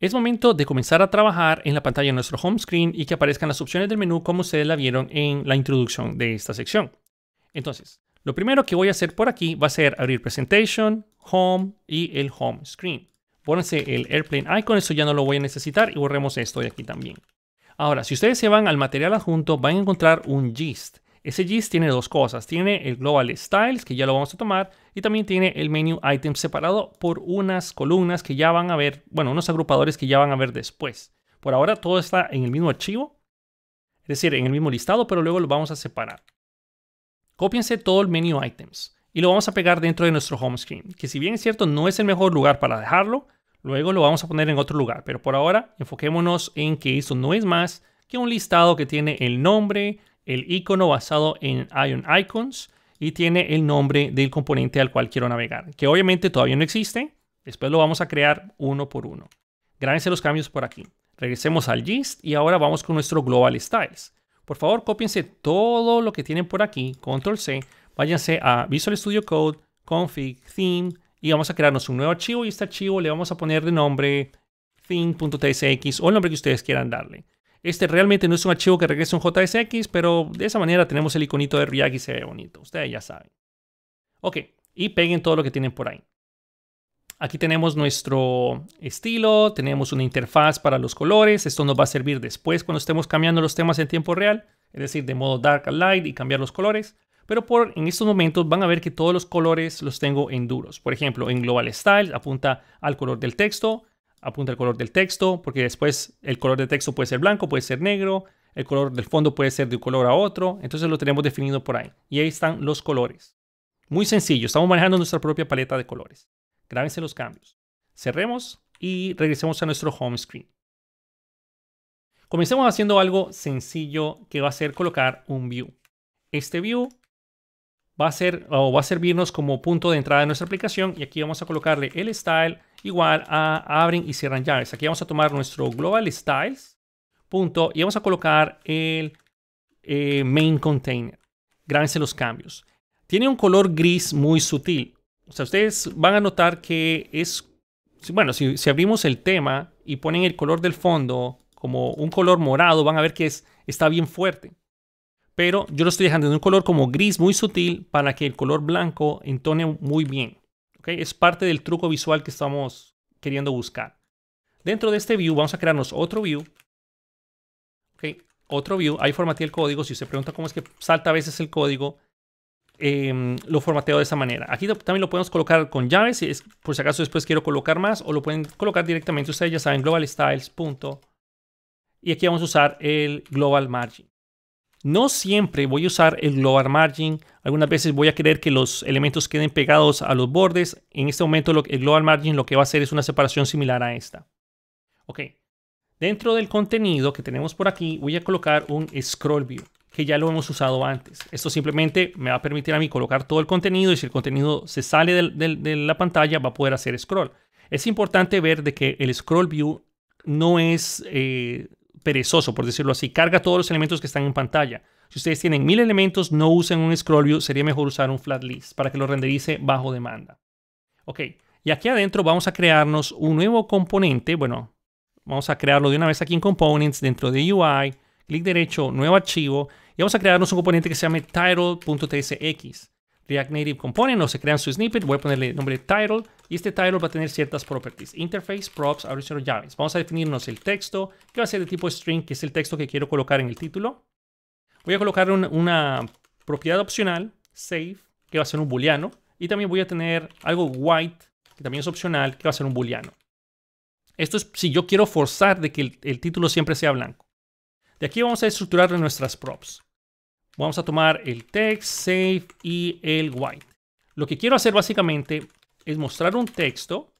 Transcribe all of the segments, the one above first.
Es momento de comenzar a trabajar en la pantalla de nuestro home screen y que aparezcan las opciones del menú como ustedes la vieron en la introducción de esta sección. Entonces, lo primero que voy a hacer por aquí va a ser abrir Presentation, Home y el Home Screen. Pónganse el Airplane Icon, eso ya no lo voy a necesitar y borremos esto de aquí también. Ahora, si ustedes se van al material adjunto, van a encontrar un gist. Ese tiene dos cosas, tiene el Global Styles, que ya lo vamos a tomar, y también tiene el Menu Items separado por unas columnas que ya van a ver, bueno, unos agrupadores que ya van a ver después. Por ahora todo está en el mismo archivo, es decir, en el mismo listado, pero luego lo vamos a separar. Cópiense todo el Menu Items y lo vamos a pegar dentro de nuestro home screen, que si bien es cierto no es el mejor lugar para dejarlo, luego lo vamos a poner en otro lugar, pero por ahora enfoquémonos en que esto no es más que un listado que tiene el nombre, el icono basado en Ion Icons y tiene el nombre del componente al cual quiero navegar, que obviamente todavía no existe. Después lo vamos a crear uno por uno. Grábense los cambios por aquí. Regresemos al gist y ahora vamos con nuestro Global Styles. Por favor, cópiense todo lo que tienen por aquí, Control C, váyanse a Visual Studio Code, Config, Theme, y vamos a crearnos un nuevo archivo y este archivo le vamos a poner de nombre theme.tsx o el nombre que ustedes quieran darle. Este realmente no es un archivo que regrese un JSX, pero de esa manera tenemos el iconito de React y se ve bonito. Ustedes ya saben. Ok, y peguen todo lo que tienen por ahí. Aquí tenemos nuestro estilo, tenemos una interfaz para los colores. Esto nos va a servir después cuando estemos cambiando los temas en tiempo real, es decir, de modo dark a light y cambiar los colores. Pero por, en estos momentos van a ver que todos los colores los tengo en duros. Por ejemplo, en Global Style apunta al color del texto, apunta el color del texto, porque después el color del texto puede ser blanco, puede ser negro, el color del fondo puede ser de un color a otro, entonces lo tenemos definido por ahí. Y ahí están los colores. Muy sencillo, estamos manejando nuestra propia paleta de colores. Grábense los cambios. Cerremos y regresemos a nuestro home screen. Comencemos haciendo algo sencillo que va a ser colocar un view. Este view va a, ser, o va a servirnos como punto de entrada de nuestra aplicación y aquí vamos a colocarle el style igual a ah, abren y cierran llaves. Aquí vamos a tomar nuestro global styles punto y vamos a colocar el eh, main container. Grábense los cambios. Tiene un color gris muy sutil. O sea, ustedes van a notar que es, bueno, si, si abrimos el tema y ponen el color del fondo como un color morado, van a ver que está bien fuerte. Pero yo lo estoy dejando en un color como gris muy sutil para que el color blanco entone muy bien. Es parte del truco visual que estamos queriendo buscar. Dentro de este view vamos a crearnos otro view. Otro view, ahí formateé el código. Si se pregunta cómo es que salta a veces el código, em, lo formateo de esa manera. Aquí también lo podemos colocar con llaves, por si acaso después quiero colocar más, o lo pueden colocar directamente ustedes, ya saben, global styles. y aquí vamos a usar el global margin. No siempre voy a usar el Global Margin. Algunas veces voy a querer que los elementos queden pegados a los bordes. En este momento el Global Margin lo que va a hacer es una separación similar a esta. Ok. Dentro del contenido que tenemos por aquí voy a colocar un Scroll View que ya lo hemos usado antes. Esto simplemente me va a permitir a mí colocar todo el contenido y si el contenido se sale de la pantalla va a poder hacer scroll. Es importante ver de que el scroll view no es eh, perezoso, por decirlo así. Carga todos los elementos que están en pantalla. Si ustedes tienen mil elementos, no usen un scroll view, sería mejor usar un flat list para que lo renderice bajo demanda. Ok, y aquí adentro vamos a crearnos un nuevo componente. Bueno, vamos a crearlo de una vez aquí en Components, dentro de UI, clic derecho, nuevo archivo, y vamos a crearnos un componente que se llame title.tsx. React Native Component, No se crean su snippet, voy a ponerle el nombre title, y este title va a tener ciertas properties. Interface, props, original llaves. Vamos a definirnos el texto, que va a ser de tipo string, que es el texto que quiero colocar en el título. Voy a colocar una propiedad opcional, save, que va a ser un booleano. Y también voy a tener algo white, que también es opcional, que va a ser un booleano. Esto es si yo quiero forzar de que el, el título siempre sea blanco. De aquí vamos a estructurar nuestras props. Vamos a tomar el text, save y el white. Lo que quiero hacer básicamente es mostrar un texto,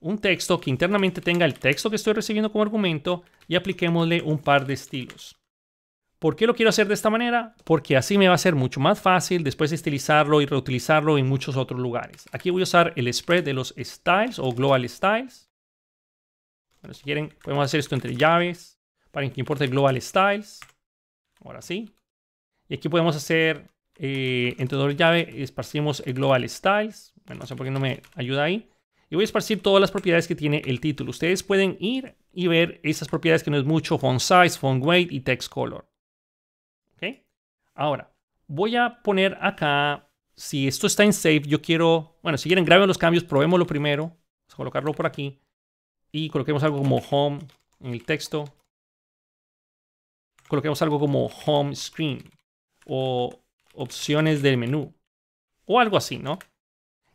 un texto que internamente tenga el texto que estoy recibiendo como argumento y apliquémosle un par de estilos. ¿Por qué lo quiero hacer de esta manera? Porque así me va a ser mucho más fácil después estilizarlo y reutilizarlo en muchos otros lugares. Aquí voy a usar el spread de los styles o global styles. Bueno, si quieren, podemos hacer esto entre llaves para que importe global styles. Ahora sí. Y aquí podemos hacer, eh, entre dos llaves, esparcimos el global styles. Bueno, no sé por qué no me ayuda ahí. Y voy a esparcir todas las propiedades que tiene el título. Ustedes pueden ir y ver esas propiedades que no es mucho. Font size, font weight y text color. ¿Ok? Ahora, voy a poner acá, si esto está en save, yo quiero, bueno, si quieren graben los cambios, probémoslo primero. Vamos a colocarlo por aquí. Y coloquemos algo como home en el texto. Coloquemos algo como home screen o opciones del menú o algo así, ¿no?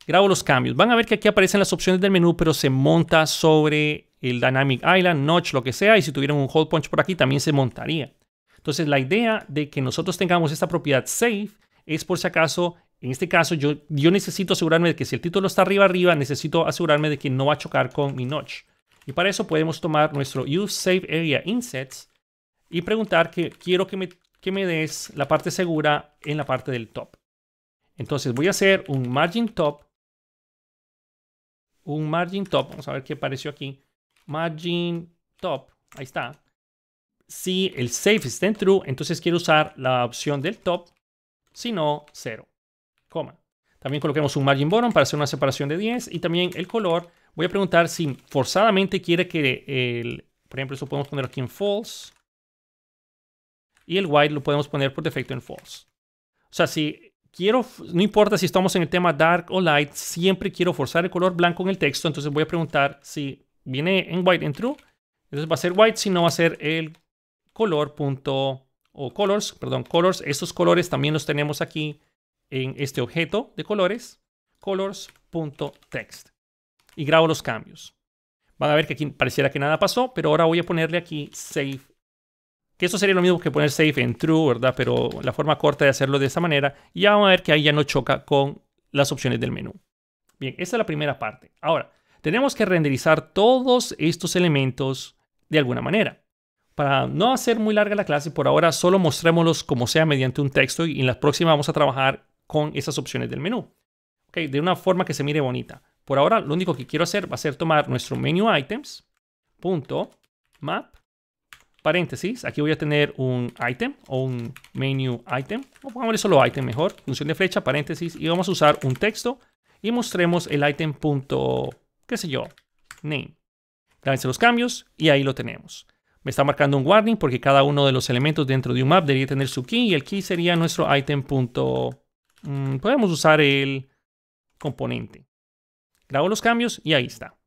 grabo los cambios. Van a ver que aquí aparecen las opciones del menú, pero se monta sobre el Dynamic Island, Notch, lo que sea, y si tuvieran un Hold Punch por aquí también se montaría. Entonces la idea de que nosotros tengamos esta propiedad Save es por si acaso, en este caso yo, yo necesito asegurarme de que si el título está arriba arriba, necesito asegurarme de que no va a chocar con mi Notch. Y para eso podemos tomar nuestro Use Save Area Insets y preguntar que quiero que me, que me des la parte segura en la parte del top. Entonces voy a hacer un margin top un margin top. Vamos a ver qué apareció aquí. Margin top. Ahí está. Si el safe está en true, entonces quiero usar la opción del top. Si no, 0, coma. También coloquemos un margin bottom para hacer una separación de 10. Y también el color. Voy a preguntar si forzadamente quiere que el... Por ejemplo, eso podemos poner aquí en false. Y el white lo podemos poner por defecto en false. O sea, si quiero, no importa si estamos en el tema dark o light, siempre quiero forzar el color blanco en el texto, entonces voy a preguntar si viene en white en true, entonces va a ser white, si no va a ser el color punto, o colors, perdón, colors, estos colores también los tenemos aquí en este objeto de colores, colors.text y grabo los cambios. Van a ver que aquí pareciera que nada pasó, pero ahora voy a ponerle aquí save que eso sería lo mismo que poner safe en true, ¿verdad? Pero la forma corta de hacerlo de esta manera. Y ya vamos a ver que ahí ya no choca con las opciones del menú. Bien, esa es la primera parte. Ahora, tenemos que renderizar todos estos elementos de alguna manera. Para no hacer muy larga la clase, por ahora solo mostrémoslos como sea mediante un texto y en la próxima vamos a trabajar con esas opciones del menú. de una forma que se mire bonita. Por ahora, lo único que quiero hacer va a ser tomar nuestro menu items, punto, map, paréntesis, aquí voy a tener un item o un menu item, o pongámosle solo item mejor, función de flecha, paréntesis, y vamos a usar un texto y mostremos el item punto, qué sé yo, name. grabense los cambios y ahí lo tenemos. Me está marcando un warning porque cada uno de los elementos dentro de un map debería tener su key y el key sería nuestro item punto, mm, podemos usar el componente. Grabo los cambios y ahí está.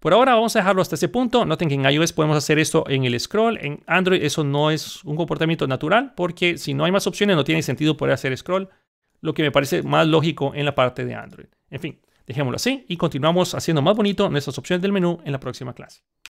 Por ahora vamos a dejarlo hasta ese punto. Noten que en iOS podemos hacer esto en el scroll. En Android eso no es un comportamiento natural porque si no hay más opciones no tiene sentido poder hacer scroll, lo que me parece más lógico en la parte de Android. En fin, dejémoslo así y continuamos haciendo más bonito nuestras opciones del menú en la próxima clase.